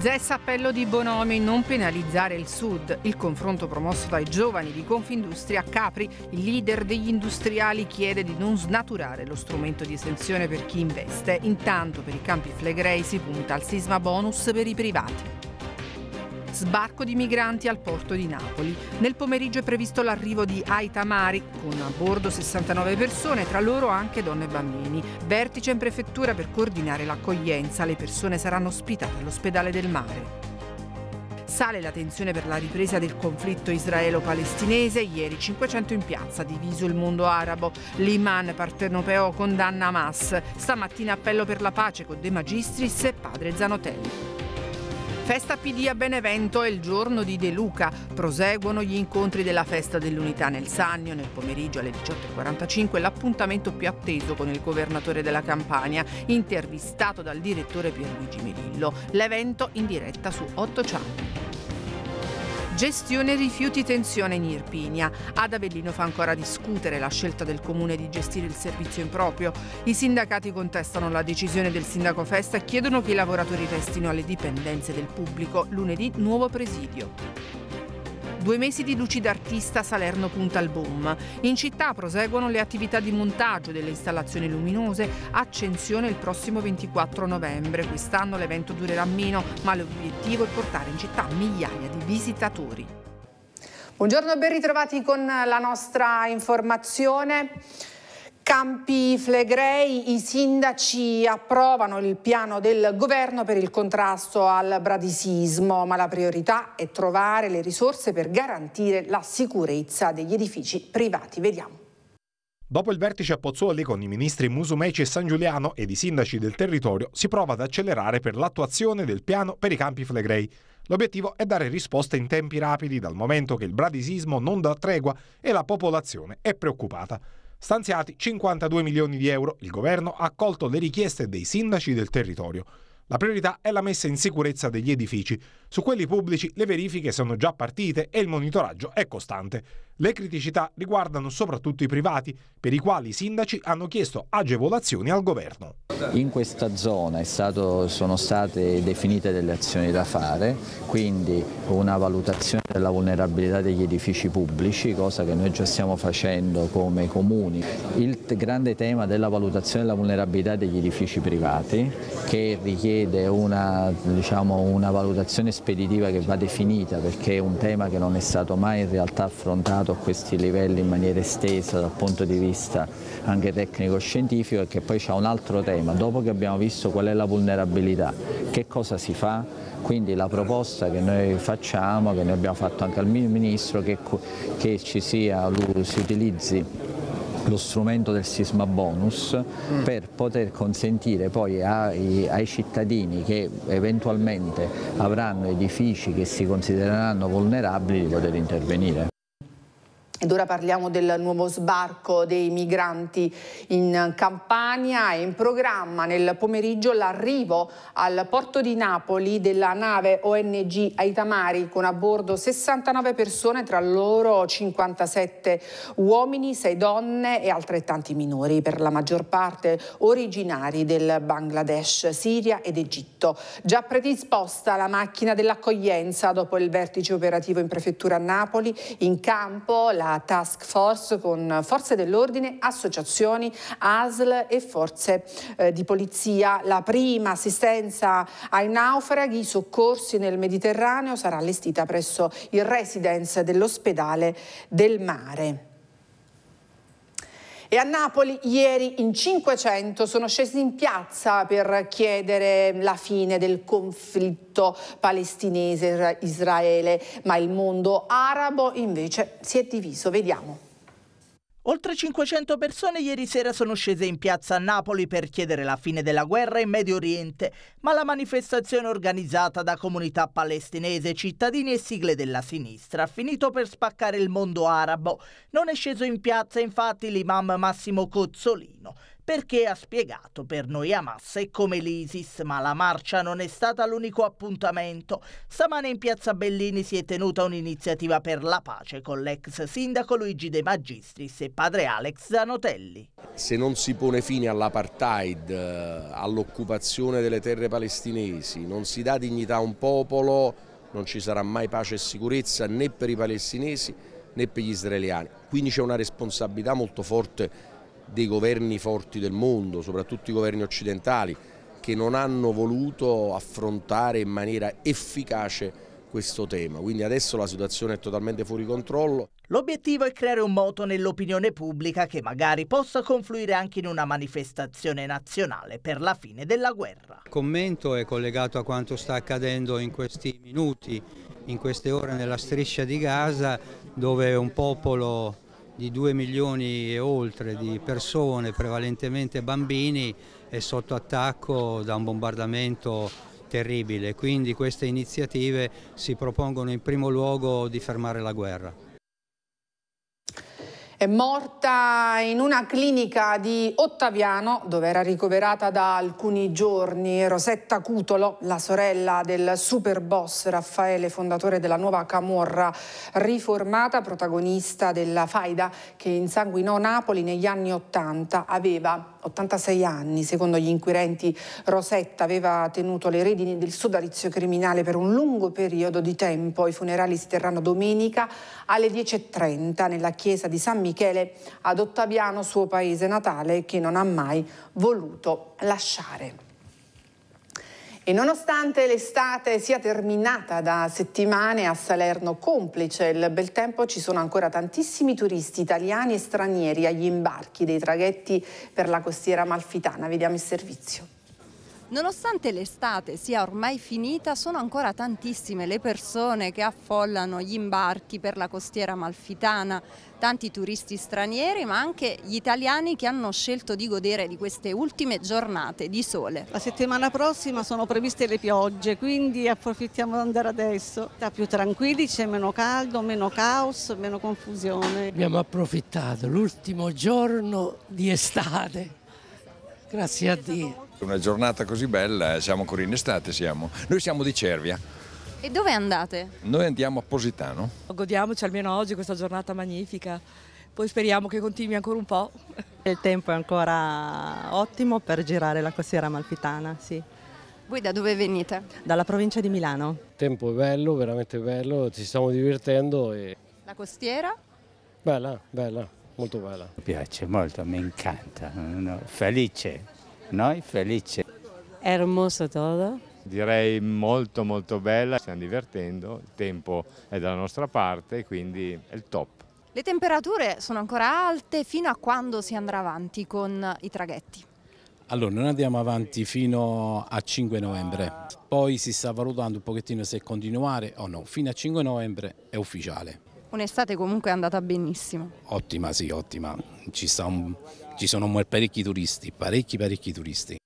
Zessa appello di Bonomi, non penalizzare il Sud. Il confronto promosso dai giovani di Confindustria Capri, leader degli industriali, chiede di non snaturare lo strumento di esenzione per chi investe. Intanto per i campi flegrei si punta al sisma bonus per i privati sbarco di migranti al porto di Napoli. Nel pomeriggio è previsto l'arrivo di Aita Mari, con a bordo 69 persone, tra loro anche donne e bambini. Vertice in prefettura per coordinare l'accoglienza. Le persone saranno ospitate all'ospedale del mare. Sale la tensione per la ripresa del conflitto israelo-palestinese. Ieri 500 in piazza, diviso il mondo arabo. L'Iman partenopeo condanna Hamas. Stamattina appello per la pace con De Magistris e padre Zanotelli. Festa PD a Benevento è il giorno di De Luca. Proseguono gli incontri della Festa dell'Unità nel Sannio. Nel pomeriggio alle 18.45 l'appuntamento più atteso con il governatore della Campania, intervistato dal direttore Pierluigi Melillo. L'evento in diretta su 8 Channel. Gestione rifiuti tensione in Irpinia. Ad Avellino fa ancora discutere la scelta del comune di gestire il servizio improprio. I sindacati contestano la decisione del sindaco Festa e chiedono che i lavoratori restino alle dipendenze del pubblico. Lunedì nuovo presidio. Due mesi di luci d'artista Salerno punta al boom. In città proseguono le attività di montaggio delle installazioni luminose, accensione il prossimo 24 novembre. Quest'anno l'evento durerà meno, ma l'obiettivo è portare in città migliaia di visitatori. Buongiorno, ben ritrovati con la nostra informazione. Campi Flegrei, i sindaci approvano il piano del governo per il contrasto al bradisismo, ma la priorità è trovare le risorse per garantire la sicurezza degli edifici privati. Vediamo. Dopo il vertice a Pozzuoli con i ministri Musumeci e San Giuliano ed i sindaci del territorio si prova ad accelerare per l'attuazione del piano per i campi flegrei. L'obiettivo è dare risposte in tempi rapidi dal momento che il bradisismo non dà tregua e la popolazione è preoccupata stanziati 52 milioni di euro. Il governo ha accolto le richieste dei sindaci del territorio. La priorità è la messa in sicurezza degli edifici. Su quelli pubblici le verifiche sono già partite e il monitoraggio è costante. Le criticità riguardano soprattutto i privati, per i quali i sindaci hanno chiesto agevolazioni al governo. In questa zona stato, sono state definite delle azioni da fare, quindi una valutazione della vulnerabilità degli edifici pubblici, cosa che noi già stiamo facendo come comuni. Il grande tema della valutazione della vulnerabilità degli edifici privati, che richiede una, diciamo, una valutazione speditiva che va definita perché è un tema che non è stato mai in realtà affrontato a questi livelli in maniera estesa dal punto di vista anche tecnico-scientifico e che poi c'è un altro tema, dopo che abbiamo visto qual è la vulnerabilità, che cosa si fa? Quindi la proposta che noi facciamo, che noi abbiamo fatto anche al Ministro, che, che ci sia, si utilizzi lo strumento del sisma bonus mm. per poter consentire poi ai, ai, cittadini che eventualmente avranno edifici che si considereranno vulnerabili di poter intervenire. Ed ora parliamo del nuovo sbarco dei migranti in Campania. È in programma nel pomeriggio l'arrivo al porto di Napoli della nave ONG Aitamari con a bordo 69 persone, tra loro 57 uomini, 6 donne e altrettanti minori, per la maggior parte originari del Bangladesh, Siria ed Egitto. Già predisposta la macchina dell'accoglienza dopo il vertice operativo in prefettura a Napoli, in campo la task force con forze dell'ordine, associazioni, ASL e forze eh, di polizia. La prima assistenza ai naufraghi, i soccorsi nel Mediterraneo sarà allestita presso il residence dell'ospedale del mare. E a Napoli ieri in 500 sono scesi in piazza per chiedere la fine del conflitto palestinese-israele, ma il mondo arabo invece si è diviso. Vediamo. Oltre 500 persone ieri sera sono scese in piazza a Napoli per chiedere la fine della guerra in Medio Oriente, ma la manifestazione organizzata da comunità palestinese, cittadini e sigle della sinistra ha finito per spaccare il mondo arabo. Non è sceso in piazza infatti l'imam Massimo Cozzolino perché ha spiegato per noi Hamas è come l'ISIS, ma la marcia non è stata l'unico appuntamento. Stamane in piazza Bellini si è tenuta un'iniziativa per la pace con l'ex sindaco Luigi De Magistris e padre Alex Zanotelli. Se non si pone fine all'apartheid, eh, all'occupazione delle terre palestinesi, non si dà dignità a un popolo, non ci sarà mai pace e sicurezza né per i palestinesi né per gli israeliani. Quindi c'è una responsabilità molto forte dei governi forti del mondo, soprattutto i governi occidentali, che non hanno voluto affrontare in maniera efficace questo tema, quindi adesso la situazione è totalmente fuori controllo. L'obiettivo è creare un moto nell'opinione pubblica che magari possa confluire anche in una manifestazione nazionale per la fine della guerra. Il commento è collegato a quanto sta accadendo in questi minuti, in queste ore nella striscia di Gaza, dove un popolo di 2 milioni e oltre di persone, prevalentemente bambini, è sotto attacco da un bombardamento terribile. Quindi queste iniziative si propongono in primo luogo di fermare la guerra. È morta in una clinica di Ottaviano dove era ricoverata da alcuni giorni Rosetta Cutolo, la sorella del super boss Raffaele, fondatore della nuova Camorra riformata, protagonista della faida che insanguinò Napoli negli anni Ottanta. Aveva 86 anni, secondo gli inquirenti Rosetta aveva tenuto le redini del sodalizio criminale per un lungo periodo di tempo. I funerali si terranno domenica alle 10.30 nella chiesa di San Michele ad Ottaviano, suo paese natale, che non ha mai voluto lasciare. E nonostante l'estate sia terminata da settimane a Salerno complice il bel tempo, ci sono ancora tantissimi turisti italiani e stranieri agli imbarchi dei traghetti per la costiera malfitana. Vediamo il servizio. Nonostante l'estate sia ormai finita, sono ancora tantissime le persone che affollano gli imbarchi per la costiera malfitana, tanti turisti stranieri ma anche gli italiani che hanno scelto di godere di queste ultime giornate di sole. La settimana prossima sono previste le piogge, quindi approfittiamo di andare adesso. Sta più tranquilli, c'è meno caldo, meno caos, meno confusione. Abbiamo approfittato l'ultimo giorno di estate, grazie a Dio. Una giornata così bella, siamo ancora in estate, siamo. Noi siamo di Cervia. E dove andate? Noi andiamo a Positano. Godiamoci almeno oggi questa giornata magnifica, poi speriamo che continui ancora un po'. Il tempo è ancora ottimo per girare la costiera amalfitana, sì. Voi da dove venite? Dalla provincia di Milano. Il tempo è bello, veramente bello, ci stiamo divertendo. E... La costiera? Bella, bella, molto bella. Mi piace molto, mi incanta, felice. Noi felici. È hermoso tutto. Direi molto molto bella, stiamo divertendo, il tempo è dalla nostra parte, quindi è il top. Le temperature sono ancora alte fino a quando si andrà avanti con i traghetti? Allora, noi andiamo avanti fino a 5 novembre, poi si sta valutando un pochettino se continuare o no, fino a 5 novembre è ufficiale. Un'estate comunque è andata benissimo. Ottima, sì, ottima. Ci, un... Ci sono parecchi turisti, parecchi, parecchi turisti.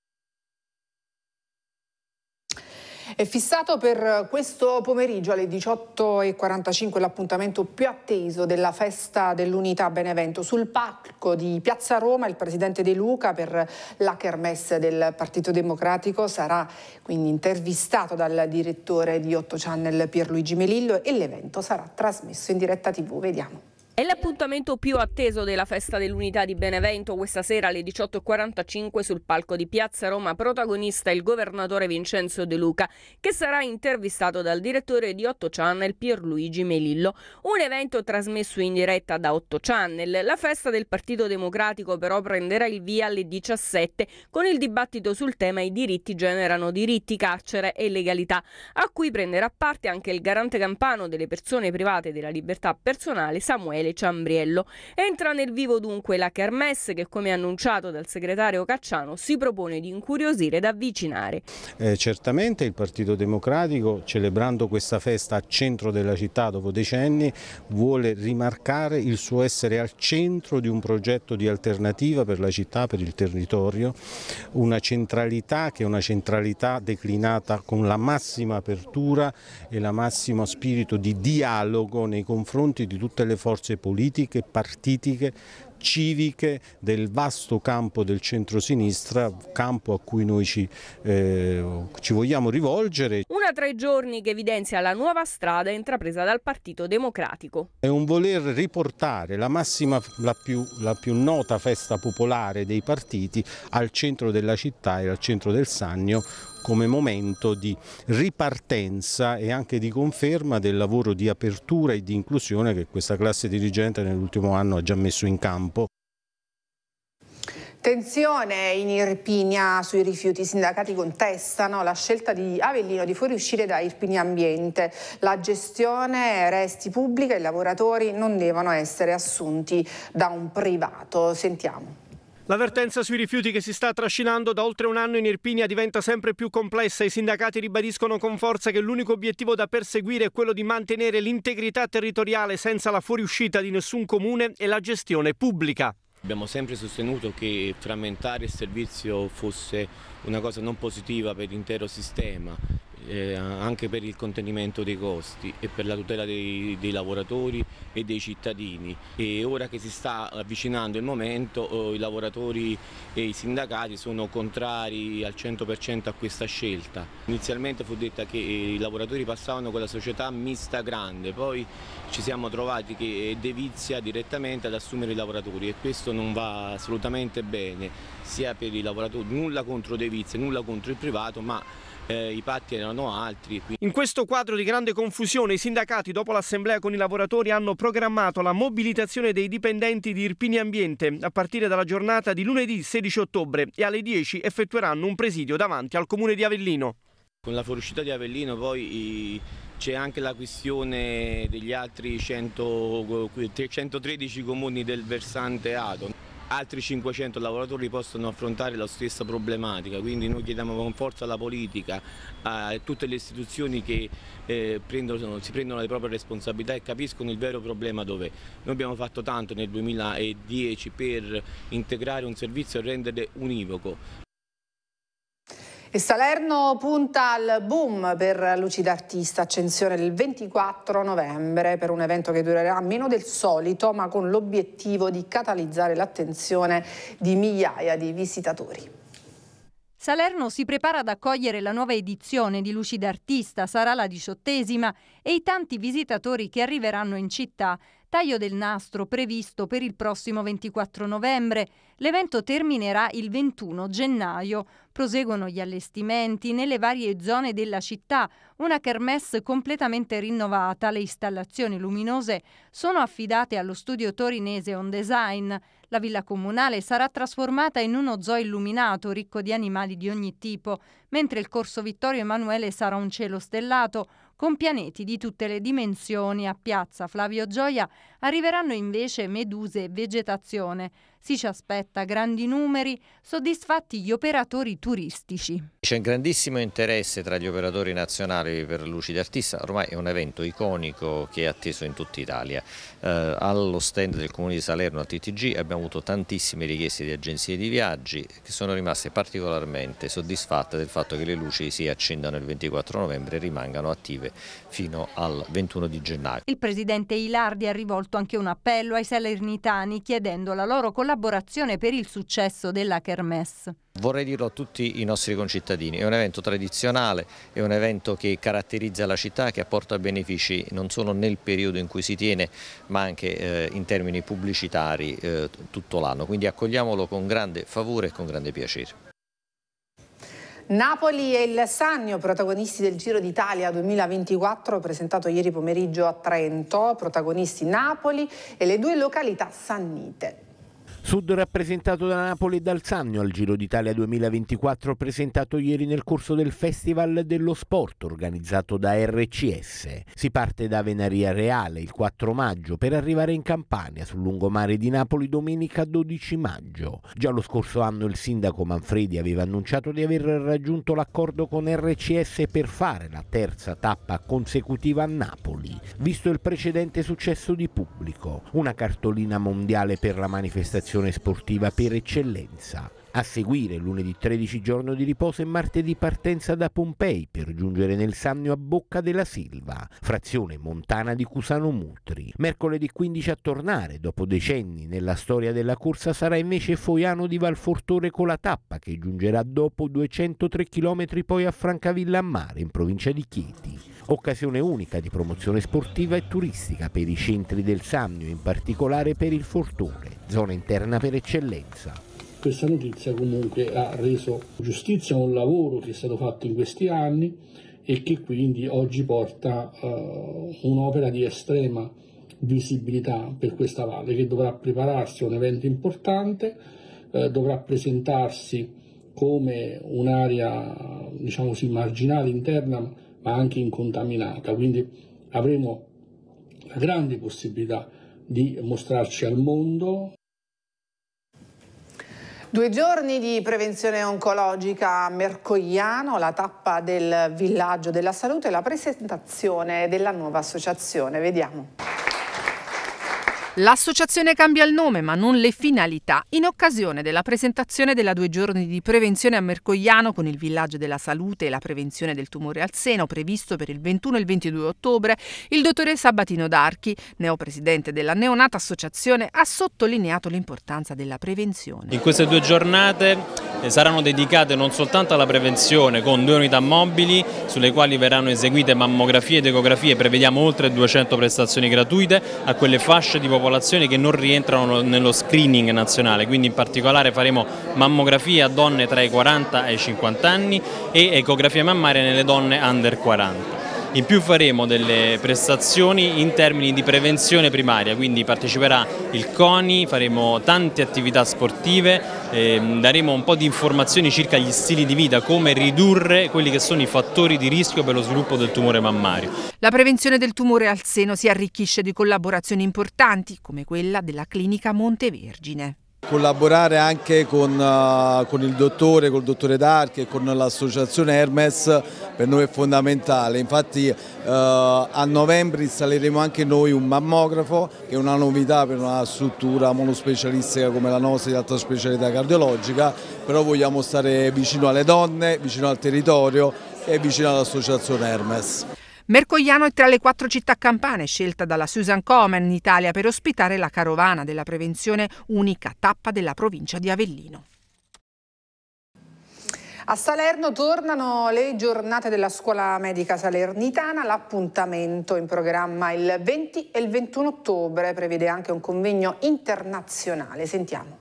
È fissato per questo pomeriggio alle 18.45 l'appuntamento più atteso della festa dell'unità Benevento. Sul palco di Piazza Roma il presidente De Luca per la kermesse del Partito Democratico sarà quindi intervistato dal direttore di 8 Channel Pierluigi Melillo e l'evento sarà trasmesso in diretta tv. Vediamo. È l'appuntamento più atteso della Festa dell'Unità di Benevento questa sera alle 18.45 sul palco di Piazza Roma, protagonista il governatore Vincenzo De Luca, che sarà intervistato dal direttore di 8 Channel Pierluigi Melillo. Un evento trasmesso in diretta da 8 Channel. La festa del Partito Democratico però prenderà il via alle 17 con il dibattito sul tema I diritti generano diritti, carcere e legalità, a cui prenderà parte anche il garante campano delle persone private della libertà personale Samuele Emanuele Ciambriello. Entra nel vivo dunque la Kermesse che come annunciato dal segretario Cacciano si propone di incuriosire ed avvicinare. Eh, certamente il Partito Democratico celebrando questa festa al centro della città dopo decenni vuole rimarcare il suo essere al centro di un progetto di alternativa per la città, per il territorio, una centralità che è una centralità declinata con la massima apertura e la massimo spirito di dialogo nei confronti di tutte le forze forze politiche, partitiche, civiche del vasto campo del centro-sinistra, campo a cui noi ci, eh, ci vogliamo rivolgere. Una tra i giorni che evidenzia la nuova strada intrapresa dal Partito Democratico. È un voler riportare la massima, la più, la più nota festa popolare dei partiti al centro della città e al centro del Sannio come momento di ripartenza e anche di conferma del lavoro di apertura e di inclusione che questa classe dirigente nell'ultimo anno ha già messo in campo. Tensione in Irpinia sui rifiuti. I sindacati contestano la scelta di Avellino di fuoriuscire da Irpinia Ambiente. La gestione resti pubblica, e i lavoratori non devono essere assunti da un privato. Sentiamo. L'avvertenza sui rifiuti che si sta trascinando da oltre un anno in Irpinia diventa sempre più complessa. I sindacati ribadiscono con forza che l'unico obiettivo da perseguire è quello di mantenere l'integrità territoriale senza la fuoriuscita di nessun comune e la gestione pubblica. Abbiamo sempre sostenuto che frammentare il servizio fosse una cosa non positiva per l'intero sistema eh, anche per il contenimento dei costi e per la tutela dei, dei, lavoratori e dei cittadini e ora che si sta avvicinando il momento eh, i lavoratori e i sindacati sono contrari al 100% a questa scelta. Inizialmente fu detta che eh, i lavoratori passavano con la società mista grande, poi ci siamo trovati che eh, Devizia direttamente ad assumere i lavoratori e questo non va assolutamente bene, sia per i lavoratori, nulla contro Devizia, nulla contro il privato, ma eh, i patti erano altri. Quindi... In questo quadro di grande confusione i sindacati dopo l'assemblea con i lavoratori hanno programmato la mobilitazione dei dipendenti di Irpini Ambiente a partire dalla giornata di lunedì 16 ottobre e alle 10 effettueranno un presidio davanti al comune di Avellino. Con la fuoriuscita di Avellino poi c'è anche la questione degli altri 100, 113 comuni del versante Ato altri 500 lavoratori possono affrontare la stessa problematica, quindi noi chiediamo con forza alla politica, a tutte le istituzioni che eh, prendono, si prendono le proprie responsabilità e capiscono il vero problema dov'è. Noi abbiamo fatto tanto nel 2010 per integrare un servizio e renderlo univoco, e Salerno punta al boom per Lucida Artista, accensione il 24 novembre per un evento che durerà meno del solito ma con l'obiettivo di catalizzare l'attenzione di migliaia di visitatori. Salerno si prepara ad accogliere la nuova edizione di Lucida Artista, sarà la diciottesima, e i tanti visitatori che arriveranno in città taglio del nastro previsto per il prossimo 24 novembre. L'evento terminerà il 21 gennaio. Proseguono gli allestimenti nelle varie zone della città, una kermesse completamente rinnovata, le installazioni luminose sono affidate allo studio torinese On Design. La villa comunale sarà trasformata in uno zoo illuminato ricco di animali di ogni tipo, mentre il corso Vittorio Emanuele sarà un cielo stellato, con pianeti di tutte le dimensioni. A piazza Flavio Gioia arriveranno invece meduse e vegetazione, si ci aspetta grandi numeri, soddisfatti gli operatori turistici. C'è un grandissimo interesse tra gli operatori nazionali per Luci d'Artista, ormai è un evento iconico che è atteso in tutta Italia. Eh, allo stand del Comune di Salerno al TTG abbiamo avuto tantissime richieste di agenzie di viaggi che sono rimaste particolarmente soddisfatte del fatto che le luci si accendano il 24 novembre e rimangano attive fino al 21 di gennaio. Il presidente Ilardi ha rivolto anche un appello ai salernitani chiedendo la loro collaborazione collaborazione per il successo della Kermesse. Vorrei dirlo a tutti i nostri concittadini, è un evento tradizionale, è un evento che caratterizza la città, che apporta benefici non solo nel periodo in cui si tiene ma anche eh, in termini pubblicitari eh, tutto l'anno, quindi accogliamolo con grande favore e con grande piacere. Napoli e il Sannio, protagonisti del Giro d'Italia 2024 presentato ieri pomeriggio a Trento, protagonisti Napoli e le due località sannite. Sud rappresentato da Napoli e dal Sannio al Giro d'Italia 2024 presentato ieri nel corso del Festival dello Sport organizzato da RCS. Si parte da Venaria Reale il 4 maggio per arrivare in Campania sul lungomare di Napoli domenica 12 maggio. Già lo scorso anno il sindaco Manfredi aveva annunciato di aver raggiunto l'accordo con RCS per fare la terza tappa consecutiva a Napoli, visto il precedente successo di pubblico. Una cartolina mondiale per la manifestazione trasmissione sportiva per eccellenza. A seguire lunedì 13 giorno di riposo e martedì partenza da Pompei per giungere nel Sannio a Bocca della Silva, frazione montana di Cusano Mutri. Mercoledì 15 a tornare, dopo decenni nella storia della corsa, sarà invece Foiano di Valfortore con la tappa che giungerà dopo 203 km poi a Francavilla a Mare in provincia di Chieti. Occasione unica di promozione sportiva e turistica per i centri del Samnio, in particolare per il Fortore, zona interna per eccellenza questa notizia comunque ha reso giustizia a un lavoro che è stato fatto in questi anni e che quindi oggi porta uh, un'opera di estrema visibilità per questa valle che dovrà prepararsi a un evento importante, uh, dovrà presentarsi come un'area diciamo così marginale interna ma anche incontaminata, quindi avremo la grande possibilità di mostrarci al mondo. Due giorni di prevenzione oncologica a Mercogliano, la tappa del villaggio della salute e la presentazione della nuova associazione. Vediamo. L'associazione cambia il nome ma non le finalità in occasione della presentazione della due giorni di prevenzione a Mercogliano con il villaggio della salute e la prevenzione del tumore al seno previsto per il 21 e il 22 ottobre, il dottore Sabatino D'Archi, neopresidente della neonata associazione, ha sottolineato l'importanza della prevenzione. In queste due giornate eh, saranno dedicate non soltanto alla prevenzione con due unità mobili sulle quali verranno eseguite mammografie ed ecografie, prevediamo oltre 200 prestazioni gratuite a quelle fasce di popolazione popolazioni che non rientrano nello screening nazionale, quindi in particolare faremo mammografia a donne tra i 40 e i 50 anni e ecografia mammaria nelle donne under 40. In più faremo delle prestazioni in termini di prevenzione primaria, quindi parteciperà il CONI, faremo tante attività sportive, ehm, daremo un po' di informazioni circa gli stili di vita, come ridurre quelli che sono i fattori di rischio per lo sviluppo del tumore mammario. La prevenzione del tumore al seno si arricchisce di collaborazioni importanti, come quella della clinica Montevergine. Collaborare anche con, uh, con il dottore, col dottore D'Archi e con l'associazione Hermes per noi è fondamentale, infatti uh, a novembre installeremo anche noi un mammografo che è una novità per una struttura monospecialistica come la nostra di alta specialità cardiologica, però vogliamo stare vicino alle donne, vicino al territorio e vicino all'associazione Hermes. Mercogliano è tra le quattro città campane scelta dalla Susan Comen in Italia per ospitare la carovana della prevenzione, unica tappa della provincia di Avellino. A Salerno tornano le giornate della scuola medica salernitana, l'appuntamento in programma il 20 e il 21 ottobre prevede anche un convegno internazionale, sentiamo.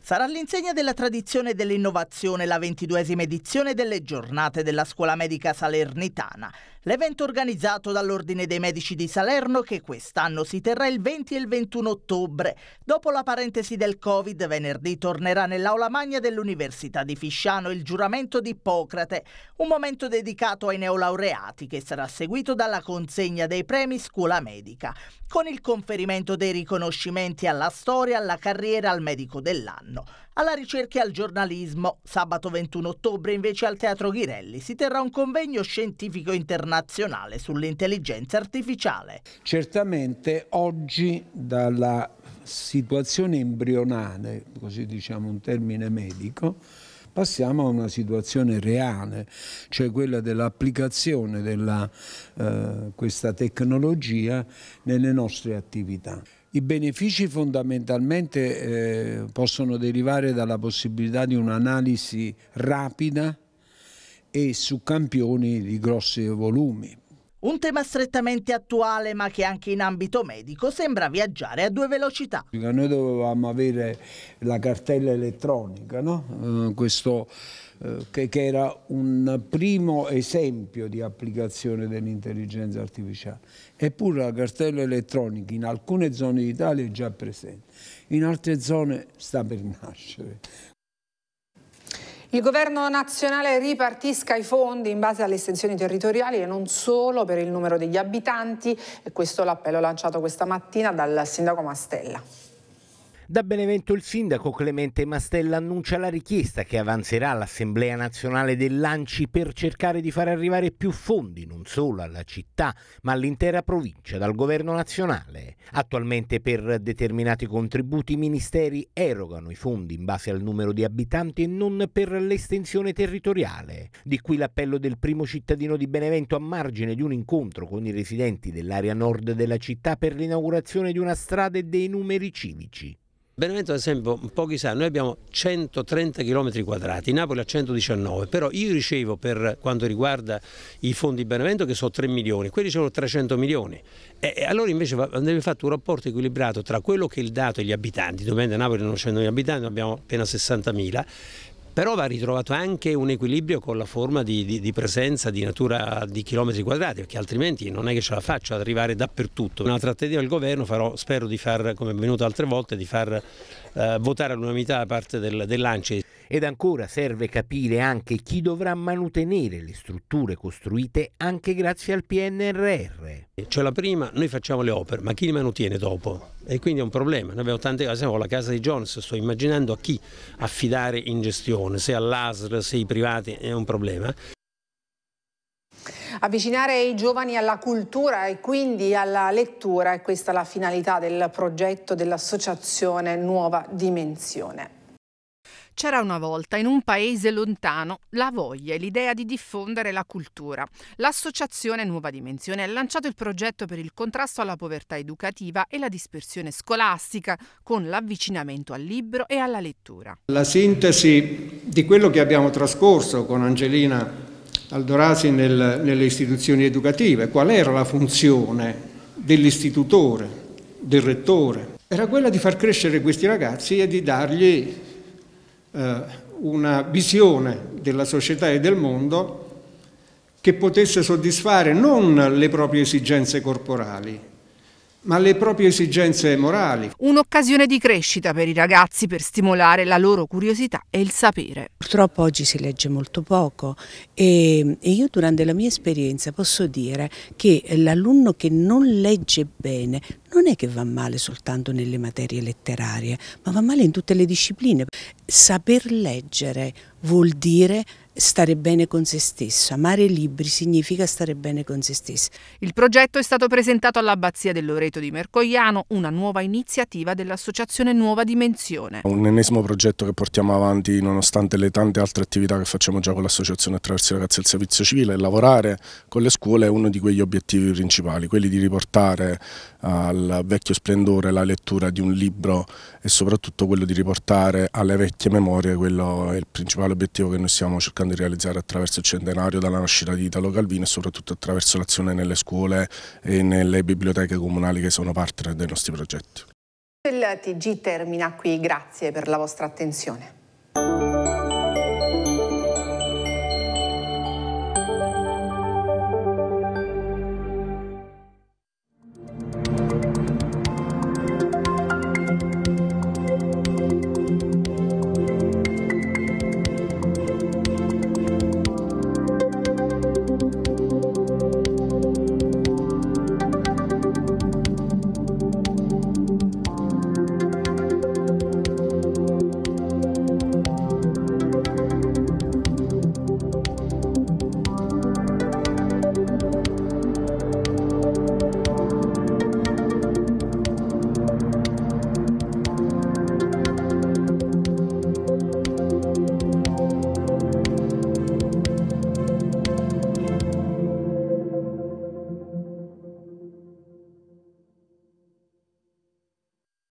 Sarà all'insegna della tradizione e dell'innovazione la 22esima edizione delle giornate della scuola medica salernitana. L'evento organizzato dall'Ordine dei Medici di Salerno che quest'anno si terrà il 20 e il 21 ottobre. Dopo la parentesi del Covid, venerdì tornerà nell'aula magna dell'Università di Fisciano il giuramento di Ippocrate, un momento dedicato ai neolaureati che sarà seguito dalla consegna dei premi scuola medica, con il conferimento dei riconoscimenti alla storia, alla carriera, al medico dell'anno alla ricerca e al giornalismo. Sabato 21 ottobre invece al Teatro Ghirelli si terrà un convegno scientifico internazionale sull'intelligenza artificiale. Certamente oggi dalla situazione embrionale, così diciamo un termine medico, passiamo a una situazione reale, cioè quella dell'applicazione di eh, questa tecnologia nelle nostre attività. I benefici fondamentalmente eh, possono derivare dalla possibilità di un'analisi rapida e su campioni di grossi volumi, un tema strettamente attuale ma che anche in ambito medico sembra viaggiare a due velocità. Noi dovevamo avere la cartella elettronica, no? Eh, questo eh, che, era un primo esempio di applicazione dell'intelligenza artificiale. Eppure la cartella elettronica in alcune zone d'Italia è già presente, in altre zone sta per nascere. Il governo nazionale ripartisca i fondi in base alle estensioni territoriali e non solo per il numero degli abitanti e questo è l'appello lanciato questa mattina dal sindaco Mastella. Da Benevento il sindaco Clemente Mastella annuncia la richiesta che avanzerà l'Assemblea nazionale del Lanci per cercare di far arrivare più fondi non solo alla città ma all'intera provincia dal governo nazionale. Attualmente per determinati contributi i ministeri erogano i fondi in base al numero di abitanti e non per l'estensione territoriale. Di qui l'appello del primo cittadino di Benevento a margine di un incontro con i residenti dell'area nord della città per l'inaugurazione di una strada e dei numeri civici. Benevento ad esempio, pochi sanno, noi abbiamo 130 km quadrati, Napoli ha 119, però io ricevo per quanto riguarda i fondi Benevento che sono 3 milioni, quelli ricevono 300 milioni e allora invece andrebbe fatto un rapporto equilibrato tra quello che è il dato e gli abitanti, domenica Napoli non 900.000 abitanti, noi abbiamo appena 60 mila, però va ritrovato anche un equilibrio con la forma di, di, di presenza di natura di chilometri quadrati, perché altrimenti non è che ce la faccio ad arrivare dappertutto. Una trattativa del governo farò, spero di far, come è venuto altre volte, di far eh, votare all'unanimità da parte del, dell'ANCI. Ed ancora serve capire anche chi dovrà mantenere le strutture costruite anche grazie al PNRR. Cioè la prima, noi facciamo le opere, ma chi le mantiene dopo? E quindi è un problema. Noi abbiamo tante cose, la casa di Jones, sto immaginando a chi affidare in gestione, se all'ASR, se ai privati, è un problema. Avvicinare i giovani alla cultura e quindi alla lettura è questa la finalità del progetto dell'associazione Nuova Dimensione. C'era una volta in un paese lontano la voglia e l'idea di diffondere la cultura. L'associazione Nuova Dimensione ha lanciato il progetto per il contrasto alla povertà educativa e la dispersione scolastica con l'avvicinamento al libro e alla lettura. La sintesi di quello che abbiamo trascorso con Angelina Aldorasi nel, nelle istituzioni educative, qual era la funzione dell'istitutore, del rettore, era quella di far crescere questi ragazzi e di dargli eh, una visione della società e del mondo che potesse soddisfare non le proprie esigenze corporali, ma le proprie esigenze morali. Un'occasione di crescita per i ragazzi per stimolare la loro curiosità e il sapere. Purtroppo oggi si legge molto poco e, io durante la mia esperienza posso dire che l'alunno che non legge bene non è che va male soltanto nelle materie letterarie, ma va male in tutte le discipline. Saper leggere vuol dire stare bene con se stesso. Amare i libri significa stare bene con se stesso. Il progetto è stato presentato all'Abbazia del Loreto di Mercogliano, una nuova iniziativa dell'Associazione Nuova Dimensione. Un ennesimo progetto che portiamo avanti nonostante le tante altre attività che facciamo già con l'associazione attraverso i ragazzi del servizio civile. Lavorare con le scuole è uno di quegli obiettivi principali, quelli di riportare al vecchio splendore la lettura di un libro e soprattutto quello di riportare alle vecchie memorie, quello è il principale obiettivo che noi stiamo cercando di realizzare attraverso il centenario dalla nascita di Italo Calvino e soprattutto attraverso l'azione nelle scuole e nelle biblioteche comunali che sono partner dei nostri progetti. Il TG termina qui, grazie per la vostra attenzione.